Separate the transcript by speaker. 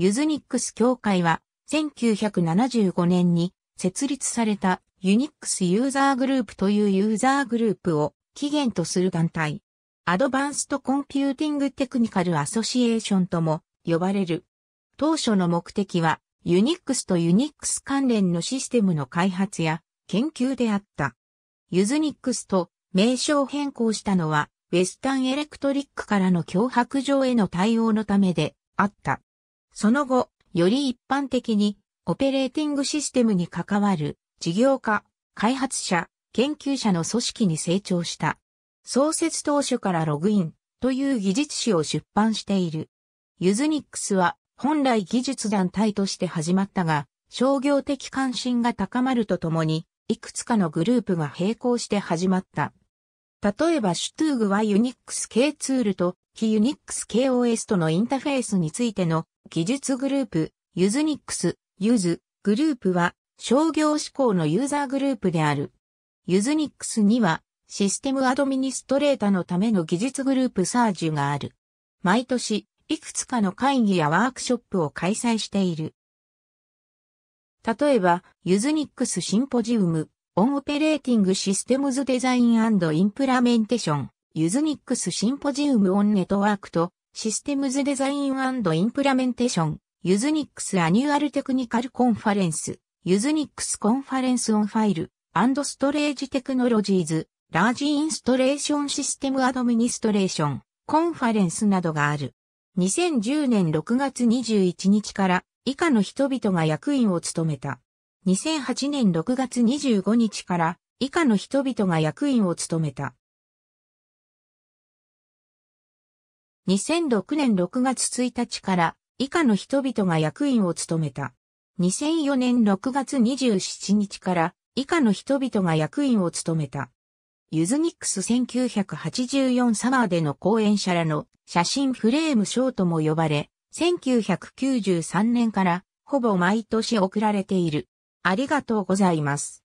Speaker 1: ユズニックス協会は、1975年に設立されたユニックスユーザーグループというユーザーグループを起源とする団体。アドバンストコンピューティングテクニカルアソシエーションとも呼ばれる。当初の目的は、ユニックスとユニックス関連のシステムの開発や研究であった。ユズニックスと名称変更したのは、ウェスタンエレクトリックからの脅迫状への対応のためであった。その後、より一般的に、オペレーティングシステムに関わる、事業家、開発者、研究者の組織に成長した。創設当初からログインという技術誌を出版している。ユズニックスは本来技術団体として始まったが、商業的関心が高まるとともに、いくつかのグループが並行して始まった。例えばシュトゥーグはユニックス系ツールと非ユニックス KOS とのインタフェースについての技術グループ、ユズニックス、ユズ、グループは商業志向のユーザーグループである。ユズニックスにはシステムアドミニストレータのための技術グループサージュがある。毎年、いくつかの会議やワークショップを開催している。例えば、ユズニックスシンポジウム、オンオペレーティングシステムズデザインインプラメンテーション、ユズニックスシンポジウムオンネットワークとシステムズデザインインプラメンテーション、ユズニックスアニュアルテクニカルコンファレンス、ユズニックスコンファレンスオンファイル、アンドストレージテクノロジーズ、ラージインストレーションシステムアドミニストレーション、コンファレンスなどがある。2010年6月21日から以下の人々が役員を務めた。2008年6月25日から以下の人々が役員を務めた。2006年6月1日から以下の人々が役員を務めた。2004年6月27日から以下の人々が役員を務めた。ユズニックス1984サマーでの講演者らの写真フレームショーとも呼ばれ、1993年からほぼ毎年送られている。ありがとうございます。